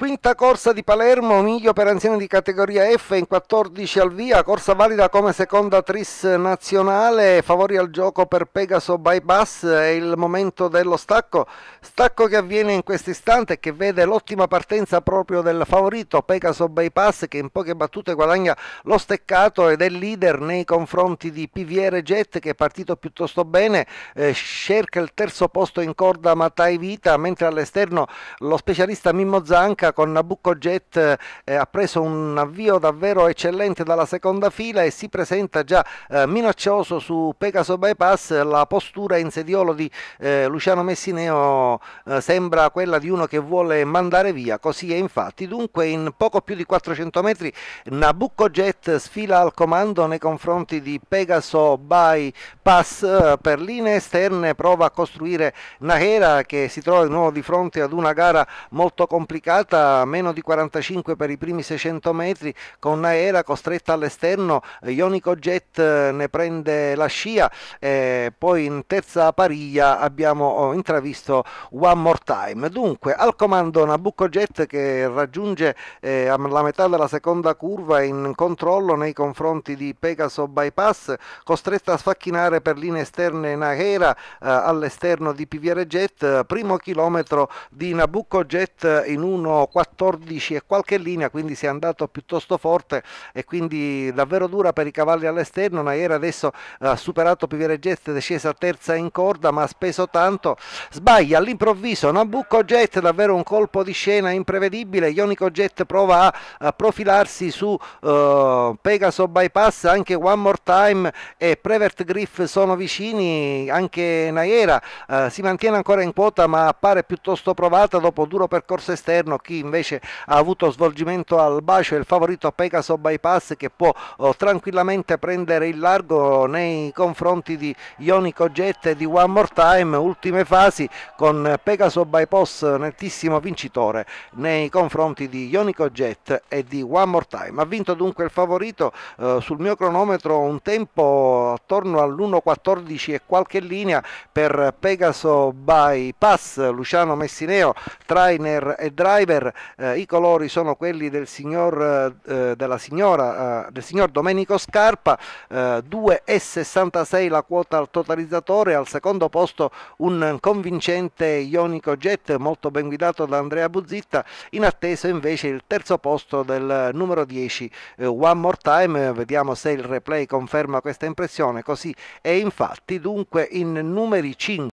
Quinta corsa di Palermo, miglio per anziani di categoria F in 14 al via, corsa valida come seconda tris nazionale, favori al gioco per Pegaso Bypass, è il momento dello stacco, stacco che avviene in questo istante e che vede l'ottima partenza proprio del favorito Pegaso Bypass che in poche battute guadagna lo steccato ed è leader nei confronti di Piviere Jet che è partito piuttosto bene, eh, cerca il terzo posto in corda Matai Vita, mentre all'esterno lo specialista Mimmo Zanca con Nabucco Jet eh, ha preso un avvio davvero eccellente dalla seconda fila e si presenta già eh, minaccioso su Pegaso Bypass. La postura in sediolo di eh, Luciano Messineo eh, sembra quella di uno che vuole mandare via, così è infatti. Dunque in poco più di 400 metri Nabucco Jet sfila al comando nei confronti di Pegaso Bypass per linee esterne, prova a costruire Nahera che si trova di nuovo di fronte ad una gara molto complicata corsa meno di 45 per i primi 600 metri con Naera costretta all'esterno, Ionico Jet eh, ne prende la scia e poi in terza pariglia abbiamo oh, intravisto One More Time. Dunque al comando Nabucco Jet che raggiunge eh, la metà della seconda curva in controllo nei confronti di Pegaso Bypass, costretta a sfacchinare per linee esterne Naera eh, all'esterno di Piviere Jet, primo chilometro di Nabucco Jet in 1 14 e qualche linea, quindi si è andato piuttosto forte e quindi davvero dura per i cavalli all'esterno. Naiera adesso eh, ha superato Pivereggett ed è scesa terza in corda, ma ha speso tanto. Sbaglia all'improvviso Nabucco Jet, davvero un colpo di scena imprevedibile. Ionico Jet prova a profilarsi su uh, Pegaso Bypass, anche One More Time e Prevert Griff sono vicini, anche Naiera uh, eh, si mantiene ancora in quota ma appare piuttosto provata dopo duro percorso esterno chi invece ha avuto svolgimento al bacio il favorito Pegaso Bypass che può oh, tranquillamente prendere il largo nei confronti di Ionico Jet e di One More Time, ultime fasi con Pegaso Bypass nettissimo vincitore nei confronti di Ionico Jet e di One More Time. Ha vinto dunque il favorito eh, sul mio cronometro un tempo attorno all'1.14 e qualche linea per Pegaso Bypass, Luciano Messineo, trainer e driver Baudelaire, eh, i colori sono quelli del signor, eh, eh, della signora, del signor Domenico Scarpa, 2,66 la quota al totalizzatore, al secondo posto un convincente ionico jet molto ben guidato da Andrea Buzzitta, in attesa invece il terzo posto del numero 10 One More Time, vediamo se il replay conferma questa impressione, così è infatti dunque in numeri 5.